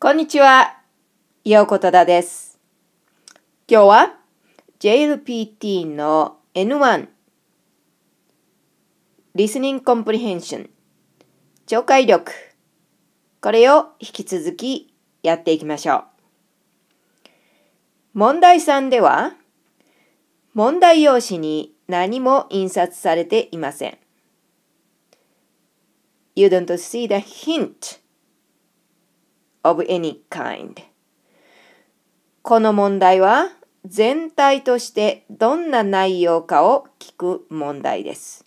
こんにちは。ようことだです。今日は JLPT の N1 Listening Comprehension 聴解力これを引き続きやっていきましょう。問題3では問題用紙に何も印刷されていません。You don't see the hint of any kind この問題は全体としてどんな内容かを聞く問題です。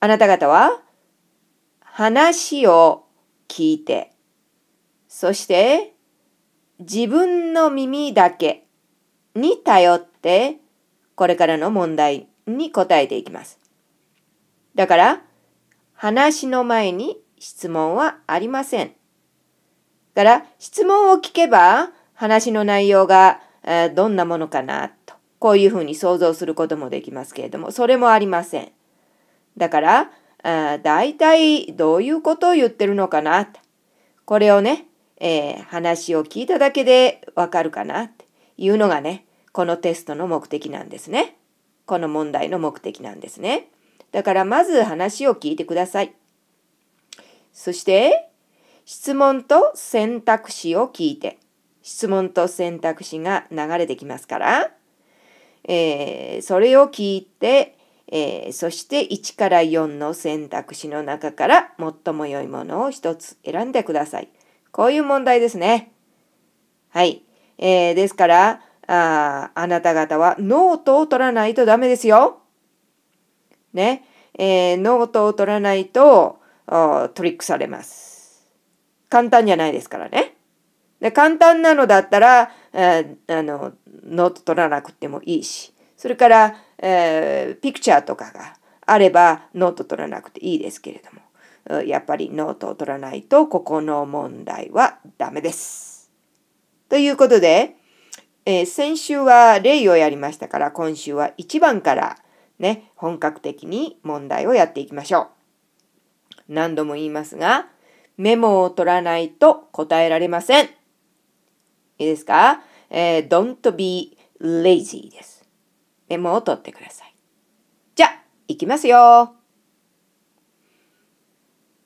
あなた方は話を聞いて、そして自分の耳だけに頼ってこれからの問題に答えていきます。だから話の前に質問はありません。だから、質問を聞けば、話の内容が、えどんなものかな、と、こういうふうに想像することもできますけれども、それもありません。だから、あ大体どういうことを言ってるのかな、これをね、えー、話を聞いただけでわかるかな、っていうのがね、このテストの目的なんですね。この問題の目的なんですね。だからまず話を聞いてください。そして、質問と選択肢を聞いて、質問と選択肢が流れてきますから、えー、それを聞いて、えー、そして1から4の選択肢の中から最も良いものを1つ選んでください。こういう問題ですね。はい。えー、ですからあ、あなた方はノートを取らないとダメですよ。ね、えー、ノートを取らないとトリックされます。簡単じゃないですからね。で簡単なのだったら、えー、あのノート取らなくてもいいし、それから、えー、ピクチャーとかがあればノート取らなくていいですけれども。やっぱりノートを取らないと、ここの問題はダメです。ということで、えー、先週は例をやりましたから、今週は1番からね、本格的に問題をやっていきましょう。何度も言いますが、メモを取らないと答えられません。いいですか、えー、?Don't be lazy です。メモを取ってください。じゃあ、いきますよ。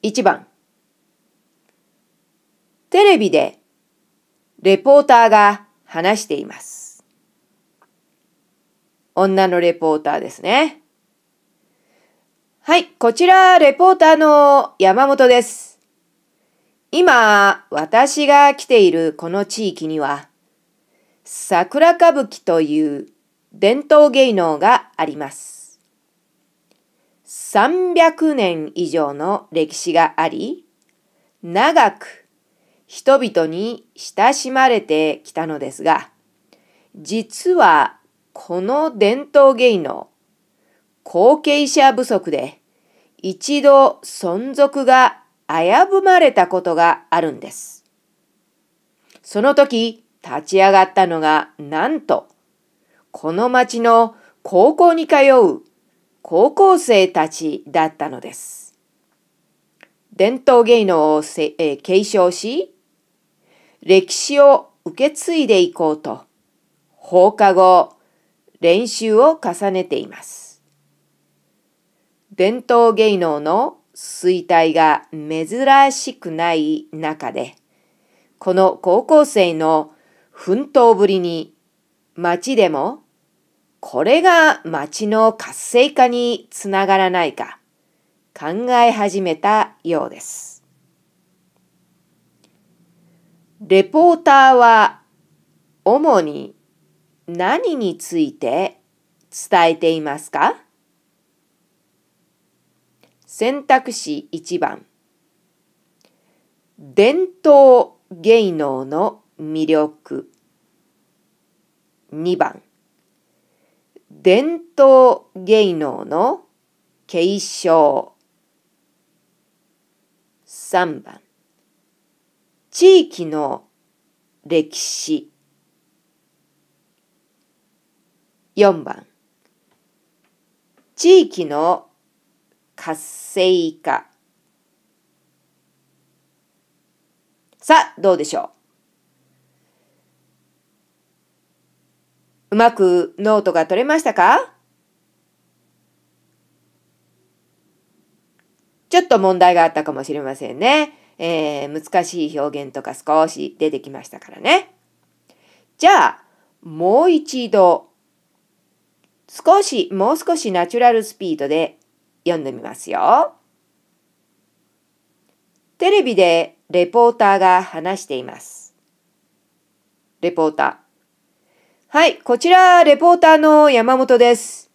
1番。テレビでレポーターが話しています。女のレポーターですね。はい、こちら、レポーターの山本です。今、私が来ているこの地域には、桜歌舞伎という伝統芸能があります。300年以上の歴史があり、長く人々に親しまれてきたのですが、実はこの伝統芸能、後継者不足で一度存続が危ぶまれたことがあるんです。その時立ち上がったのがなんとこの町の高校に通う高校生たちだったのです。伝統芸能をせ、え継承し歴史を受け継いでいこうと放課後練習を重ねています。伝統芸能の衰退が珍しくない中で、この高校生の奮闘ぶりに街でもこれが街の活性化につながらないか考え始めたようです。レポーターは主に何について伝えていますか選択肢1番伝統芸能の魅力2番伝統芸能の継承3番地域の歴史4番地域の活性化さあどうでしょううまくノートが取れましたかちょっと問題があったかもしれませんね。えー、難しい表現とか少し出てきましたからね。じゃあ、もう一度少し、もう少しナチュラルスピードで読んでみますよ。テレビでレポーターが話しています。レポーター。はい、こちらレポーターの山本です。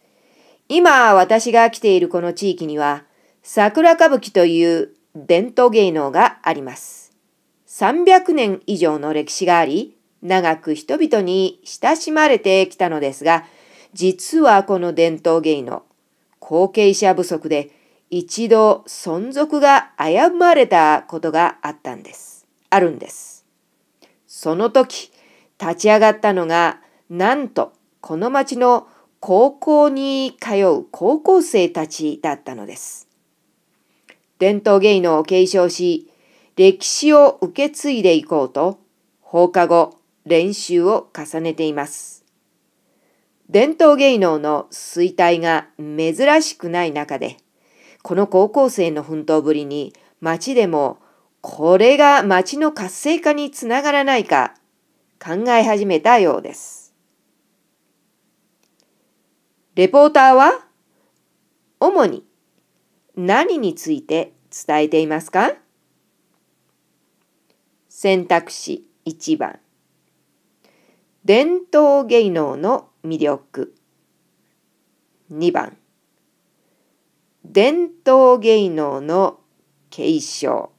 今私が来ているこの地域には桜歌舞伎という伝統芸能があります。300年以上の歴史があり、長く人々に親しまれてきたのですが、実はこの伝統芸能、後継者不足で一度存続が危ぶまれたことがあったんです。あるんです。その時、立ち上がったのが、なんとこの町の高校に通う高校生たちだったのです。伝統芸能を継承し、歴史を受け継いでいこうと、放課後、練習を重ねています。伝統芸能の衰退が珍しくない中で、この高校生の奮闘ぶりに町でもこれが町の活性化につながらないか考え始めたようです。レポーターは主に何について伝えていますか選択肢1番伝統芸能の魅力2番伝統芸能の継承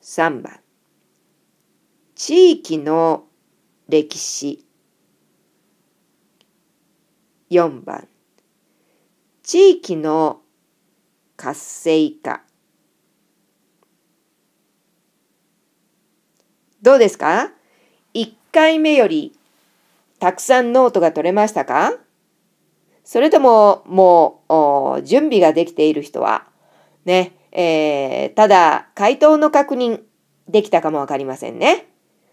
3番地域の歴史4番地域の活性化どうですか ?1 回目よりたくさんノートが取れましたかそれとも、もう、準備ができている人は、ね、えー、ただ、回答の確認できたかもわかりませんね。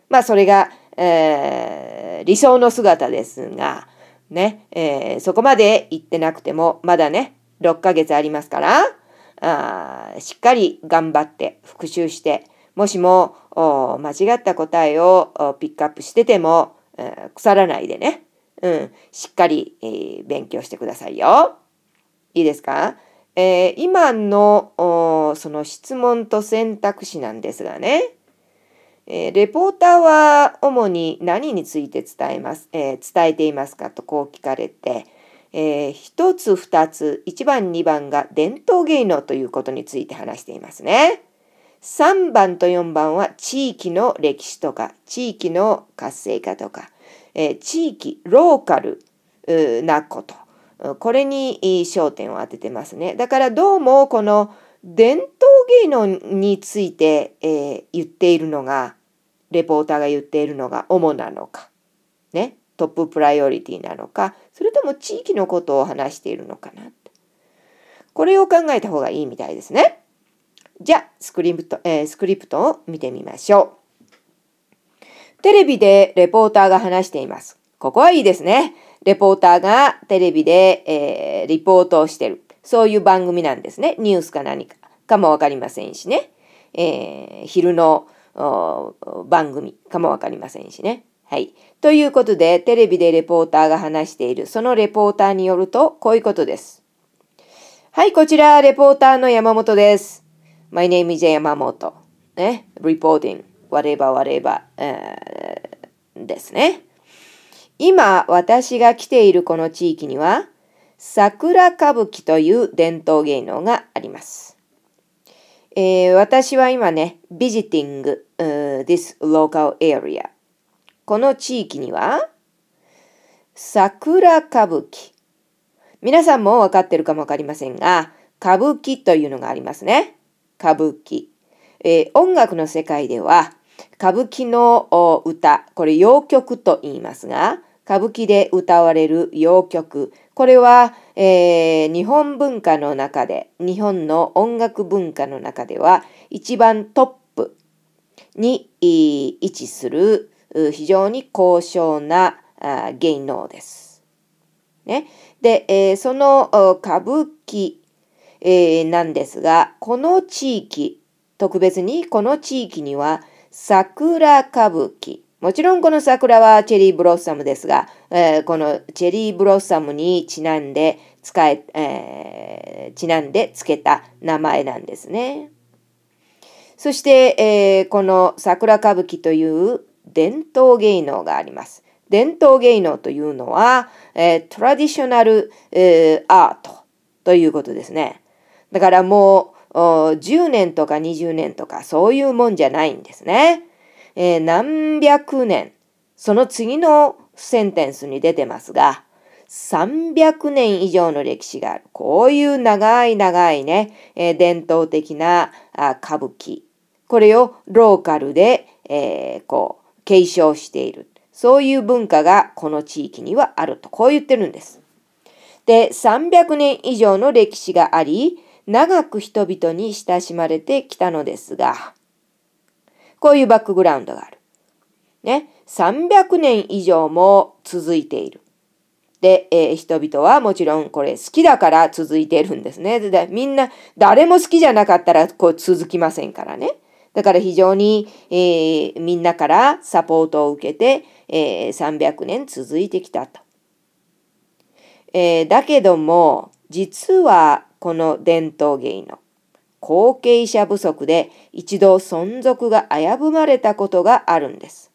まあ、それが、えー、理想の姿ですが、ね、えー、そこまで行ってなくても、まだね、6ヶ月ありますから、あしっかり頑張って復習して、もしも間違った答えをピックアップしてても、腐らないでね、うん、しっかり、えー、勉強してくださいよ。いいですか、えー、今のその質問と選択肢なんですがね、えー、レポーターは主に何について伝えます、え伝えていますかとこう聞かれて、えー、1つ2つ1番2番が伝統芸能ということについて話していますね。3番と4番は地域の歴史とか、地域の活性化とか、えー、地域、ローカルなこと。これに焦点を当ててますね。だからどうもこの伝統芸能について、えー、言っているのが、レポーターが言っているのが主なのか、ね、トッププライオリティなのか、それとも地域のことを話しているのかな。これを考えた方がいいみたいですね。じゃあスクリプト、えー、スクリプトを見てみましょう。テレビでレポーターが話しています。ここはいいですね。レポーターがテレビで、えー、リポートをしてる。そういう番組なんですね。ニュースか何かかもわかりませんしね。えー、昼の番組かもわかりませんしね。はい。ということで、テレビでレポーターが話している、そのレポーターによると、こういうことです。はい、こちら、レポーターの山本です。My name is Yamamoto. ね。reporting, whatever, whatever、えー、ですね。今、私が来ているこの地域には、桜歌舞伎という伝統芸能があります。えー、私は今ね、visiting、uh, this local area。この地域には、桜歌舞伎。皆さんもわかってるかもわかりませんが、歌舞伎というのがありますね。歌舞伎、えー、音楽の世界では歌舞伎の歌これ洋曲と言いますが歌舞伎で歌われる洋曲これは、えー、日本文化の中で日本の音楽文化の中では一番トップに位置する非常に高尚な芸能です。ね、で、えー、その歌舞伎えー、なんですが、この地域、特別にこの地域には桜歌舞伎、もちろんこの桜はチェリーブロッサムですが、えー、このチェリーブロッサムにちなんで使え、えー、ちなんで付けた名前なんですね。そして、えー、この桜歌舞伎という伝統芸能があります。伝統芸能というのは、えー、トラディショナル、えー、アートということですね。だからもう10年とか20年とかそういうもんじゃないんですね。えー、何百年、その次のセンテンスに出てますが、300年以上の歴史がある。こういう長い長いね、えー、伝統的な歌舞伎。これをローカルで、えー、こう、継承している。そういう文化がこの地域にはあると、こう言ってるんです。で、300年以上の歴史があり、長く人々に親しまれてきたのですが、こういうバックグラウンドがある。ね、300年以上も続いている。で、えー、人々はもちろんこれ好きだから続いているんですね。でみんな誰も好きじゃなかったらこう続きませんからね。だから非常に、えー、みんなからサポートを受けて、えー、300年続いてきたと。えだけども実はこの伝統芸の後継者不足で一度存続が危ぶまれたことがあるんです。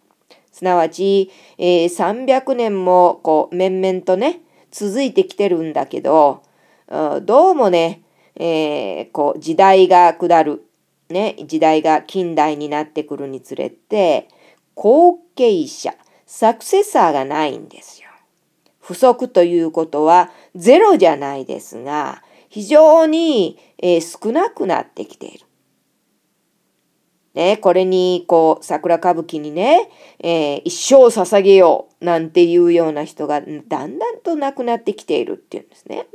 すなわち、えー、300年もこう面々とね、続いてきてるんだけど、うどうもね、えー、こう時代が下る、ね、時代が近代になってくるにつれて、後継者、サクセサーがないんですよ。不足ということはゼロじゃないですが、非常に、えー、少なくなってきている。ね、これに、こう、桜歌舞伎にね、えー、一生捧げようなんていうような人がだんだんとなくなってきているっていうんですね。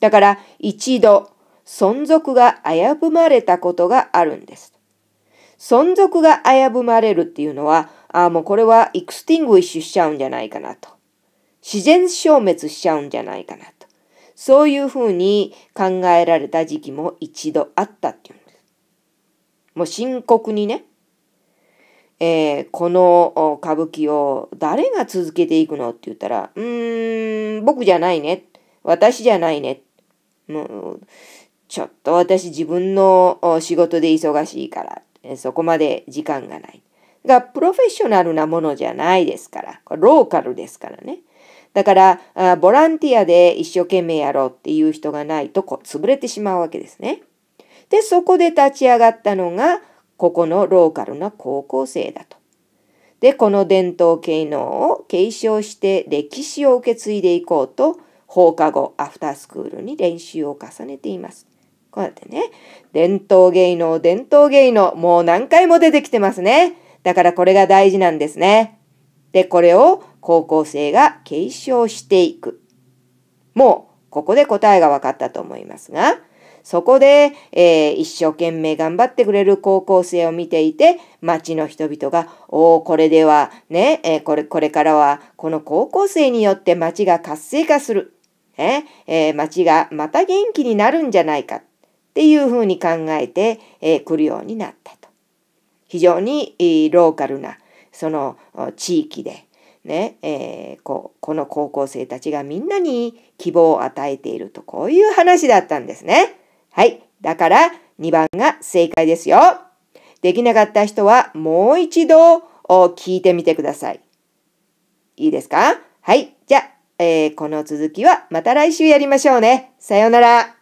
だから、一度、存続が危ぶまれたことがあるんです。存続が危ぶまれるっていうのは、ああ、もうこれはエクスティングイッシュしちゃうんじゃないかなと。自然消滅しちゃうんじゃないかなと。そういうふうに考えられた時期も一度あったっていうんです。もう深刻にね、えー、この歌舞伎を誰が続けていくのって言ったら、うーん、僕じゃないね。私じゃないね。もうちょっと私自分の仕事で忙しいから、そこまで時間がない。が、プロフェッショナルなものじゃないですから、ローカルですからね。だからあ、ボランティアで一生懸命やろうっていう人がないとこ潰れてしまうわけですね。で、そこで立ち上がったのが、ここのローカルな高校生だと。で、この伝統芸能を継承して歴史を受け継いでいこうと、放課後、アフタースクールに練習を重ねています。こうやってね、伝統芸能、伝統芸能、もう何回も出てきてますね。だからこれが大事なんですね。で、これを高校生が継承していく。もう、ここで答えが分かったと思いますが、そこで、えー、一生懸命頑張ってくれる高校生を見ていて、町の人々が、おお、これでは、ね、えー、これ、これからは、この高校生によって町が活性化する。ね、えー、町がまた元気になるんじゃないかっていうふうに考えてく、えー、るようになったと。非常に、ローカルな、その地域で、ねえー、ここの高校生たちがみんなに希望を与えているとこういう話だったんですね。はい。だから2番が正解ですよ。できなかった人はもう一度聞いてみてください。いいですかはい。じゃあ、えー、この続きはまた来週やりましょうね。さようなら。